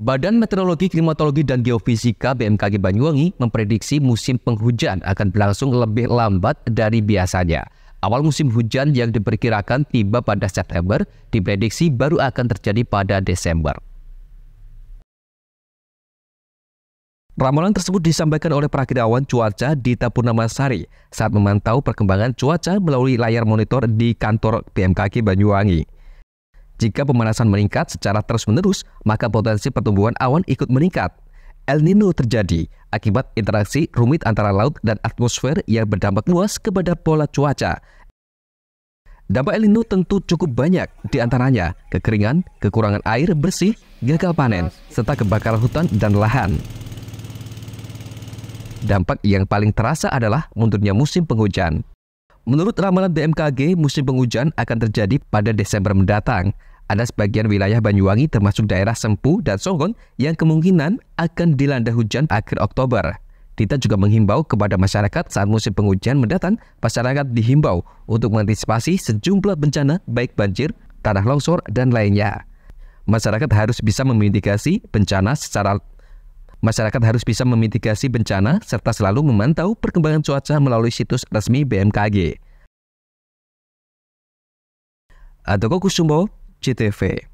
Badan Meteorologi, Klimatologi, dan Geofisika BMKG Banyuwangi memprediksi musim penghujan akan berlangsung lebih lambat dari biasanya. Awal musim hujan yang diperkirakan tiba pada September diprediksi baru akan terjadi pada Desember. Ramalan tersebut disampaikan oleh perakirawan cuaca Dita Purnamasari saat memantau perkembangan cuaca melalui layar monitor di kantor BMKG Banyuwangi. Jika pemanasan meningkat secara terus-menerus, maka potensi pertumbuhan awan ikut meningkat. El Nino terjadi akibat interaksi rumit antara laut dan atmosfer yang berdampak luas kepada pola cuaca. Dampak El Nino tentu cukup banyak, di antaranya kekeringan, kekurangan air bersih, gagal panen, serta kebakaran hutan dan lahan. Dampak yang paling terasa adalah mundurnya musim penghujan. Menurut ramalan BMKG, musim penghujan akan terjadi pada Desember mendatang. Ada sebagian wilayah Banyuwangi termasuk daerah Sempu dan Songgon yang kemungkinan akan dilanda hujan akhir Oktober. Dita juga menghimbau kepada masyarakat saat musim penghujan mendatang, masyarakat dihimbau untuk mengantisipasi sejumlah bencana baik banjir, tanah longsor, dan lainnya. Masyarakat harus bisa memitigasi bencana secara Masyarakat harus bisa memitigasi bencana serta selalu memantau perkembangan cuaca melalui situs resmi BMKG. Atoko Kusumo, CTV.